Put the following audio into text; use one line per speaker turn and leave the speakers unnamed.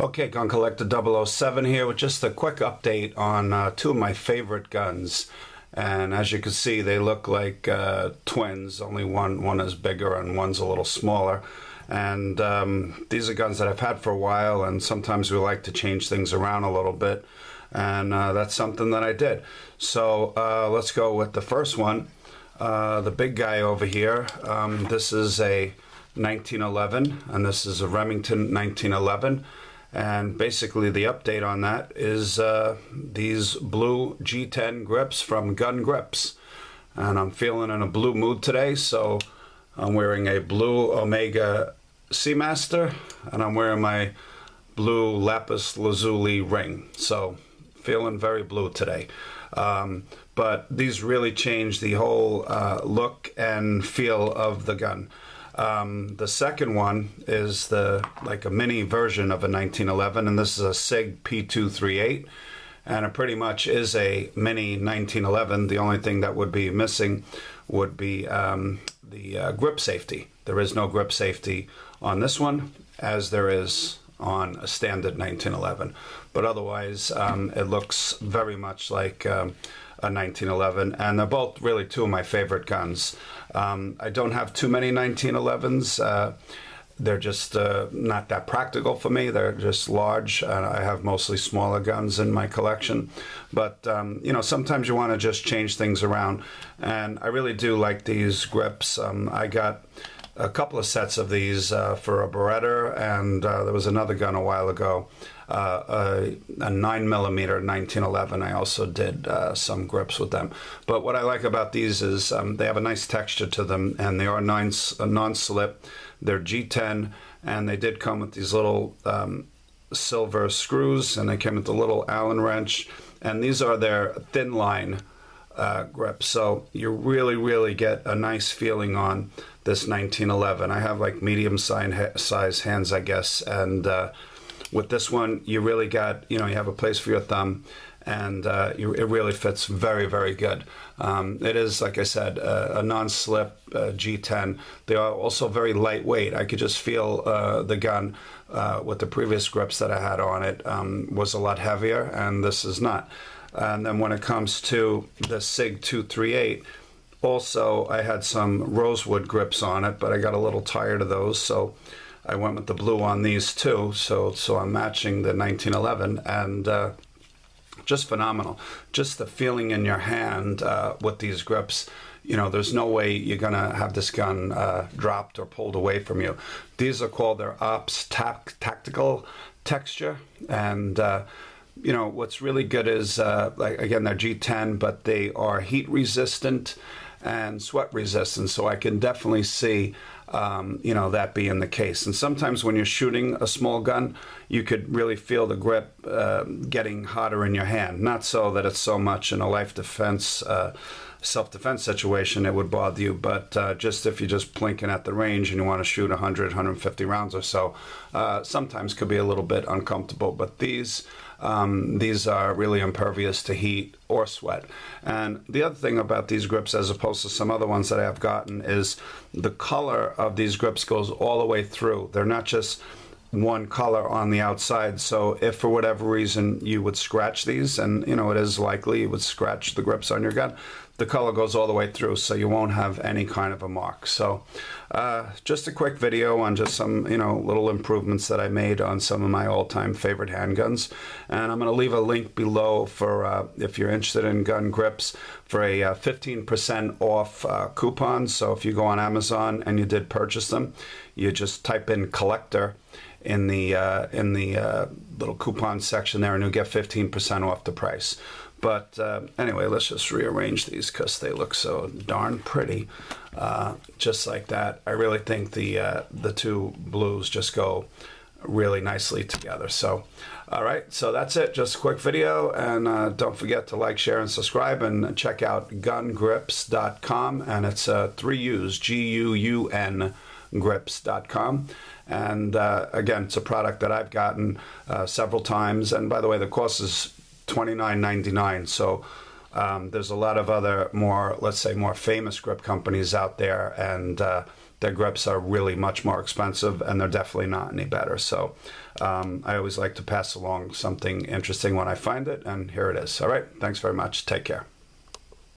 Okay, Gun Collector 007 here with just a quick update on uh, two of my favorite guns. And as you can see, they look like uh, twins, only one, one is bigger and one's a little smaller. And um, these are guns that I've had for a while, and sometimes we like to change things around a little bit. And uh, that's something that I did. So uh, let's go with the first one, uh, the big guy over here. Um, this is a 1911, and this is a Remington 1911. And basically the update on that is uh, these blue G10 grips from Gun Grips. And I'm feeling in a blue mood today, so I'm wearing a blue Omega Seamaster, and I'm wearing my blue lapis lazuli ring. So feeling very blue today. Um, but these really change the whole uh, look and feel of the gun. Um, the second one is the like a mini version of a 1911, and this is a SIG P238, and it pretty much is a mini 1911. The only thing that would be missing would be um, the uh, grip safety. There is no grip safety on this one, as there is on a standard 1911. But otherwise, um, it looks very much like um, a 1911, and they're both really two of my favorite guns. Um, I don't have too many 1911s. Uh, they're just uh, not that practical for me. They're just large, and I have mostly smaller guns in my collection. But um, you know, sometimes you want to just change things around, and I really do like these grips. Um, I got a couple of sets of these uh, for a Beretta, and uh, there was another gun a while ago, uh, a, a, 9 millimeter 1911. I also did uh, some grips with them. But what I like about these is um, they have a nice texture to them, and they are uh, non slip. They're G10, and they did come with these little um, silver screws, and they came with a little Allen wrench. And these are their thin line uh, grip. So you really, really get a nice feeling on this 1911. I have like medium size hands, I guess. And uh, with this one, you really got, you know, you have a place for your thumb and uh, it really fits very, very good. Um, it is, like I said, a, a non-slip uh, G10. They are also very lightweight. I could just feel uh, the gun uh, with the previous grips that I had on it um, was a lot heavier, and this is not. And then when it comes to the Sig 238, also I had some rosewood grips on it, but I got a little tired of those, so. I went with the blue on these too, so so I'm matching the 1911, and uh, just phenomenal. Just the feeling in your hand uh, with these grips. You know, there's no way you're going to have this gun uh, dropped or pulled away from you. These are called their ops tactical texture. And, uh, you know, what's really good is, uh, like, again, they're G10, but they are heat resistant and sweat resistant. So I can definitely see um, you know, that being the case. And sometimes when you're shooting a small gun, you could really feel the grip uh, getting hotter in your hand. Not so that it's so much in a life defense uh, self-defense situation, it would bother you. But uh, just if you're just plinking at the range and you want to shoot 100, 150 rounds or so, uh, sometimes could be a little bit uncomfortable. But these um, these are really impervious to heat or sweat. And the other thing about these grips, as opposed to some other ones that I have gotten, is the color of these grips goes all the way through. They're not just one color on the outside. So if for whatever reason you would scratch these, and you know it is likely you would scratch the grips on your gun, the color goes all the way through so you won't have any kind of a mark. So uh, just a quick video on just some, you know, little improvements that I made on some of my all-time favorite handguns. And I'm going to leave a link below for uh, if you're interested in gun grips for a 15% uh, off uh, coupon. So if you go on Amazon and you did purchase them, you just type in collector in the uh, in the uh, little coupon section there and you'll get 15% off the price. But uh, anyway, let's just rearrange these because they look so darn pretty. Uh, just like that. I really think the, uh, the two blues just go really nicely together. So, all right, so that's it. Just a quick video, and uh, don't forget to like, share, and subscribe, and check out gungrips.com, and it's uh, three U's, G U U N Grips.com, And uh, again, it's a product that I've gotten uh, several times. And by the way, the cost is $29.99. So um, there's a lot of other more, let's say, more famous grip companies out there, and uh, their grips are really much more expensive, and they're definitely not any better. So um, I always like to pass along something interesting when I find it, and here it is. All right, thanks very much. Take care.